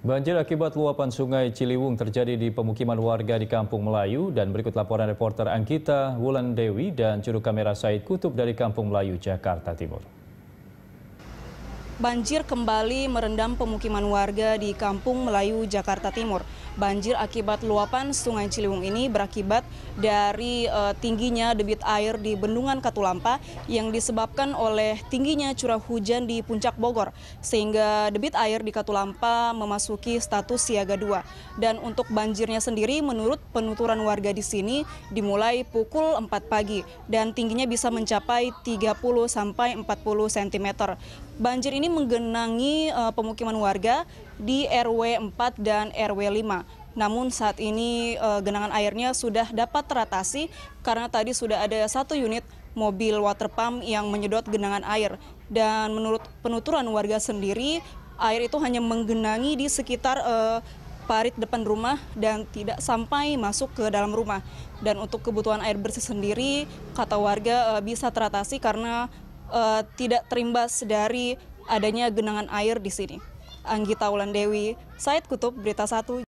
Banjir akibat luapan sungai Ciliwung terjadi di pemukiman warga di Kampung Melayu dan berikut laporan reporter Angkita Wulan Dewi dan juru kamera Said Kutub dari Kampung Melayu, Jakarta Timur banjir kembali merendam pemukiman warga di Kampung Melayu, Jakarta Timur. Banjir akibat luapan Sungai Ciliwung ini berakibat dari uh, tingginya debit air di Bendungan Katulampa yang disebabkan oleh tingginya curah hujan di puncak Bogor sehingga debit air di Katulampa memasuki status siaga dua. Dan untuk banjirnya sendiri menurut penuturan warga di sini dimulai pukul 4 pagi dan tingginya bisa mencapai 30 40 cm. Banjir ini menggenangi uh, pemukiman warga di RW 4 dan RW 5. Namun saat ini uh, genangan airnya sudah dapat teratasi karena tadi sudah ada satu unit mobil water pump yang menyedot genangan air. Dan menurut penuturan warga sendiri, air itu hanya menggenangi di sekitar uh, parit depan rumah dan tidak sampai masuk ke dalam rumah. Dan untuk kebutuhan air bersih sendiri, kata warga uh, bisa teratasi karena tidak terimbas dari adanya genangan air di sini. Anggita Wulandewi, Said Kutub, Berita 1.